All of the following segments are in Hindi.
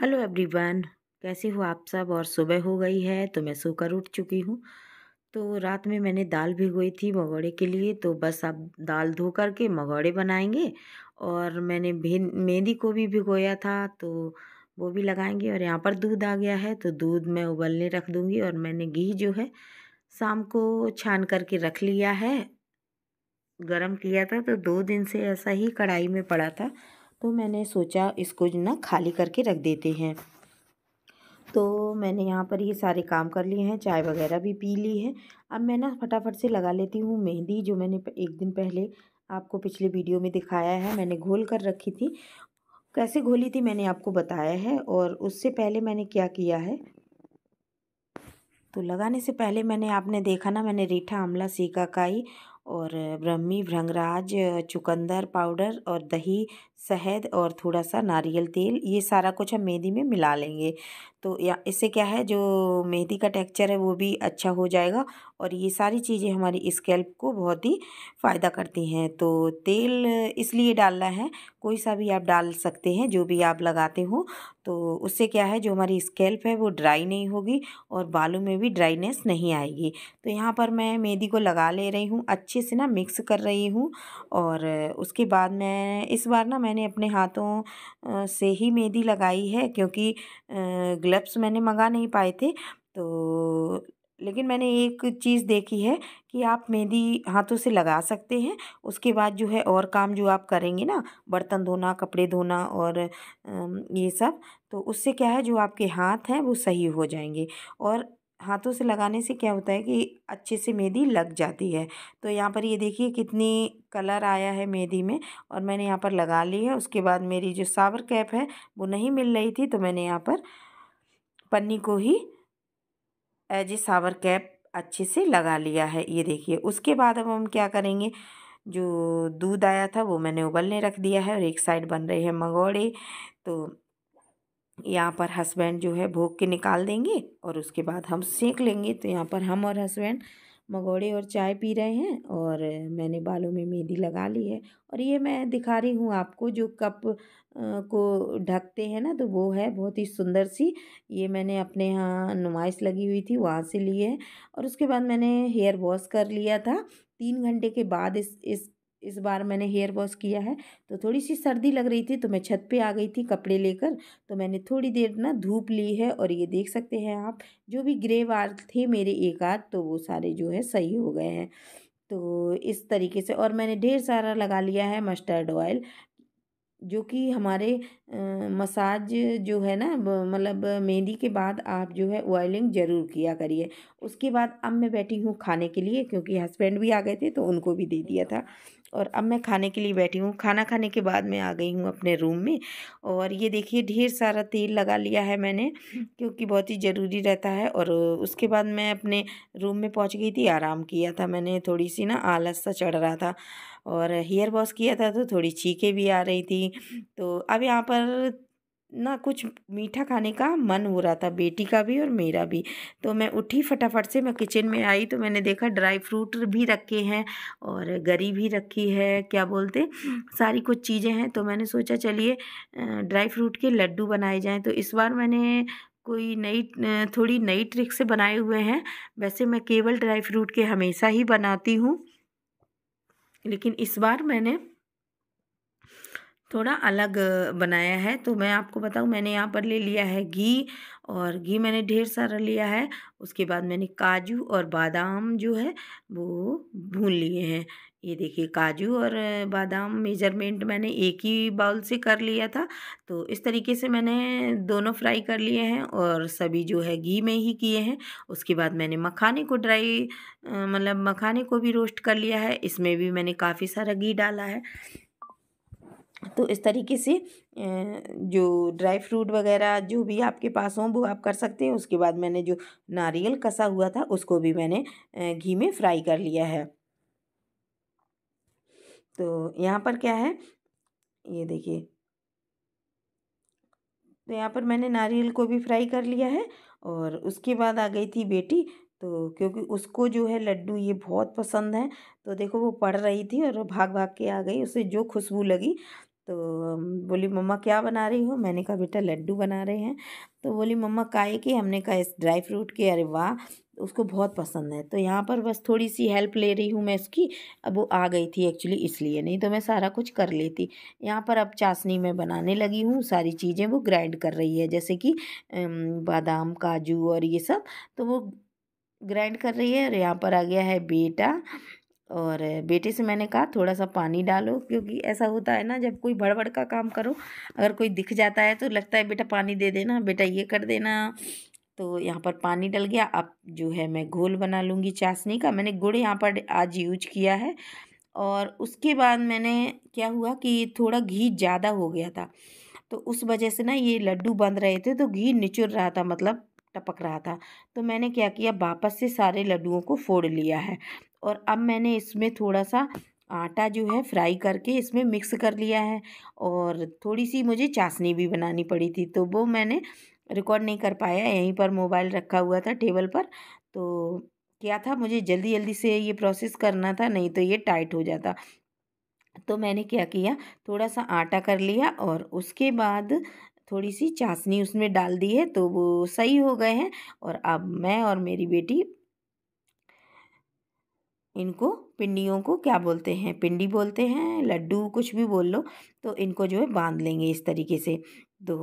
हेलो एवरीवन कैसे हो आप सब और सुबह हो गई है तो मैं सोकर उठ चुकी हूँ तो रात में मैंने दाल भिगोई थी मगौड़े के लिए तो बस अब दाल धो कर के मगौड़े बनाएंगे और मैंने मेहंदी को भी भिगोया था तो वो भी लगाएंगे और यहाँ पर दूध आ गया है तो दूध मैं उबलने रख दूँगी और मैंने घी जो है शाम को छान करके रख लिया है गरम किया था तो दो दिन से ऐसा ही कढ़ाई में पड़ा था तो मैंने सोचा इसको ना खाली करके रख देते हैं तो मैंने यहाँ पर ये सारे काम कर लिए हैं चाय वगैरह भी पी ली है अब मैं ना फटाफट से लगा लेती हूँ मेहंदी जो मैंने एक दिन पहले आपको पिछले वीडियो में दिखाया है मैंने घोल कर रखी थी कैसे घोली थी मैंने आपको बताया है और उससे पहले मैंने क्या किया है तो लगाने से पहले मैंने आपने देखा ना मैंने रीठा आमला सीका काई और ब्रह्मी भृंगराज चुकंदर पाउडर और दही शहद और थोड़ा सा नारियल तेल ये सारा कुछ हम मेदी में मिला लेंगे तो या इससे क्या है जो मेहंदी का टेक्सचर है वो भी अच्छा हो जाएगा और ये सारी चीज़ें हमारी स्कैल्प को बहुत ही फ़ायदा करती हैं तो तेल इसलिए डालना है कोई सा भी आप डाल सकते हैं जो भी आप लगाते हो तो उससे क्या है जो हमारी स्कैल्प है वो ड्राई नहीं होगी और बालों में भी ड्राइनेस नहीं आएगी तो यहाँ पर मैं मेहंदी को लगा ले रही हूँ अच्छे से ना मिक्स कर रही हूँ और उसके बाद मैं इस बार ना मैंने अपने हाथों से ही मेहंदी लगाई है क्योंकि ग्लव्स मैंने मंगा नहीं पाए थे तो लेकिन मैंने एक चीज़ देखी है कि आप मेहंदी हाथों से लगा सकते हैं उसके बाद जो है और काम जो आप करेंगे ना बर्तन धोना कपड़े धोना और ये सब तो उससे क्या है जो आपके हाथ हैं वो सही हो जाएंगे और हाथों से लगाने से क्या होता है कि अच्छे से मेहंदी लग जाती है तो यहाँ पर ये देखिए कितनी कलर आया है मेहंदी में और मैंने यहाँ पर लगा ली है उसके बाद मेरी जो सावर कैप है वो नहीं मिल रही थी तो मैंने यहाँ पर पन्नी को ही एज ए सावर कैप अच्छे से लगा लिया है ये देखिए उसके बाद अब हम क्या करेंगे जो दूध आया था वो मैंने उबलने रख दिया है और एक साइड बन रहे हैं मंगोड़े तो यहाँ पर हस्बैंड जो है भोग के निकाल देंगे और उसके बाद हम सेक लेंगे तो यहाँ पर हम और हस्बैंड मगोड़े और चाय पी रहे हैं और मैंने बालों में मेहंदी लगा ली है और ये मैं दिखा रही हूँ आपको जो कप को ढकते हैं ना तो वो है बहुत ही सुंदर सी ये मैंने अपने यहाँ नुमाइश लगी हुई थी वहाँ से ली है और उसके बाद मैंने हेयर वॉश कर लिया था तीन घंटे के बाद इस इस इस बार मैंने हेयर वॉश किया है तो थोड़ी सी सर्दी लग रही थी तो मैं छत पे आ गई थी कपड़े लेकर तो मैंने थोड़ी देर ना धूप ली है और ये देख सकते हैं आप जो भी ग्रे वार थे मेरे एक आध तो वो सारे जो है सही हो गए हैं तो इस तरीके से और मैंने ढेर सारा लगा लिया है मस्टर्ड ऑयल जो कि हमारे आ, मसाज जो है ना मतलब मेहंदी के बाद आप जो है ऑयलिंग ज़रूर किया करिए उसके बाद अब मैं बैठी हूँ खाने के लिए क्योंकि हस्बैंड भी आ गए थे तो उनको भी दे दिया था और अब मैं खाने के लिए बैठी हूँ खाना खाने के बाद मैं आ गई हूँ अपने रूम में और ये देखिए ढेर सारा तेल लगा लिया है मैंने क्योंकि बहुत ही ज़रूरी रहता है और उसके बाद मैं अपने रूम में पहुँच गई थी आराम किया था मैंने थोड़ी सी ना आलस सा चढ़ रहा था और हेयर वॉश किया था तो थोड़ी चीखें भी आ रही थी तो अब यहाँ पर ना कुछ मीठा खाने का मन हो रहा था बेटी का भी और मेरा भी तो मैं उठी फटाफट से मैं किचन में आई तो मैंने देखा ड्राई फ्रूट भी रखे हैं और गरी भी रखी है क्या बोलते सारी कुछ चीज़ें हैं तो मैंने सोचा चलिए ड्राई फ्रूट के लड्डू बनाए जाएं तो इस बार मैंने कोई नई थोड़ी नई ट्रिक से बनाए हुए हैं वैसे मैं केवल ड्राई फ्रूट के हमेशा ही बनाती हूँ लेकिन इस बार मैंने थोड़ा अलग बनाया है तो मैं आपको बताऊँ मैंने यहाँ पर ले लिया है घी और घी मैंने ढेर सारा लिया है उसके बाद मैंने काजू और बादाम जो है वो भून लिए हैं ये देखिए काजू और बादाम मेजरमेंट मैंने एक ही बाउल से कर लिया था तो इस तरीके से मैंने दोनों फ्राई कर लिए हैं और सभी जो है घी में ही किए हैं उसके बाद मैंने मखाने को ड्राई मतलब मखाने को भी रोस्ट कर लिया है इसमें भी मैंने काफ़ी सारा घी डाला है तो इस तरीके से जो ड्राई फ्रूट वगैरह जो भी आपके पास हो वो आप कर सकते हैं उसके बाद मैंने जो नारियल कसा हुआ था उसको भी मैंने घी में फ्राई कर लिया है तो यहाँ पर क्या है ये देखिए तो यहाँ पर मैंने नारियल को भी फ्राई कर लिया है और उसके बाद आ गई थी बेटी तो क्योंकि उसको जो है लड्डू ये बहुत पसंद है तो देखो वो पढ़ रही थी और भाग भाग के आ गई उसे जो खुशबू लगी तो बोली मम्मा क्या बना रही हो मैंने कहा बेटा लड्डू बना रहे हैं तो बोली मम्मा का कि हमने कहा इस ड्राई फ्रूट के अरे वाह उसको बहुत पसंद है तो यहाँ पर बस थोड़ी सी हेल्प ले रही हूँ मैं उसकी अब वो आ गई थी एक्चुअली इसलिए नहीं तो मैं सारा कुछ कर लेती यहाँ पर अब चाशनी में बनाने लगी हूँ सारी चीज़ें वो ग्राइंड कर रही है जैसे कि बादाम काजू और ये सब तो वो ग्राइंड कर रही है और यहाँ पर आ गया है बेटा और बेटे से मैंने कहा थोड़ा सा पानी डालो क्योंकि ऐसा होता है ना जब कोई भड़बड़ का काम करो अगर कोई दिख जाता है तो लगता है बेटा पानी दे देना बेटा ये कर देना तो यहाँ पर पानी डल गया अब जो है मैं घोल बना लूँगी चाशनी का मैंने गुड़ यहाँ पर आज यूज किया है और उसके बाद मैंने क्या हुआ कि थोड़ा घी ज़्यादा हो गया था तो उस वजह से ना ये लड्डू बन रहे थे तो घी निचुर रहा था मतलब टपक रहा था तो मैंने क्या किया वापस से सारे लड्डुओं को फोड़ लिया है और अब मैंने इसमें थोड़ा सा आटा जो है फ्राई करके इसमें मिक्स कर लिया है और थोड़ी सी मुझे चाशनी भी बनानी पड़ी थी तो वो मैंने रिकॉर्ड नहीं कर पाया यहीं पर मोबाइल रखा हुआ था टेबल पर तो क्या था मुझे जल्दी जल्दी से ये प्रोसेस करना था नहीं तो ये टाइट हो जाता तो मैंने क्या किया थोड़ा सा आटा कर लिया और उसके बाद थोड़ी सी चाशनी उसमें डाल दी है तो वो सही हो गए हैं और अब मैं और मेरी बेटी इनको पिंडियों को क्या बोलते हैं पिंडी बोलते हैं लड्डू कुछ भी बोल लो तो इनको जो है बांध लेंगे इस तरीके से तो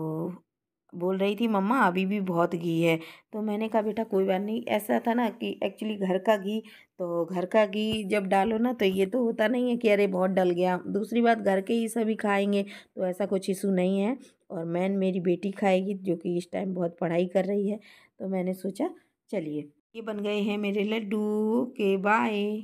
बोल रही थी मम्मा अभी भी बहुत घी है तो मैंने कहा बेटा कोई बात नहीं ऐसा था ना कि एक्चुअली घर का घी तो घर का घी जब डालो ना तो ये तो होता नहीं है कि अरे बहुत डल गया दूसरी बात घर के ही सभी खाएंगे तो ऐसा कुछ इशू नहीं है और मैन मेरी बेटी खाएगी जो कि इस टाइम बहुत पढ़ाई कर रही है तो मैंने सोचा चलिए ये बन गए हैं मेरे लड्डू के बाय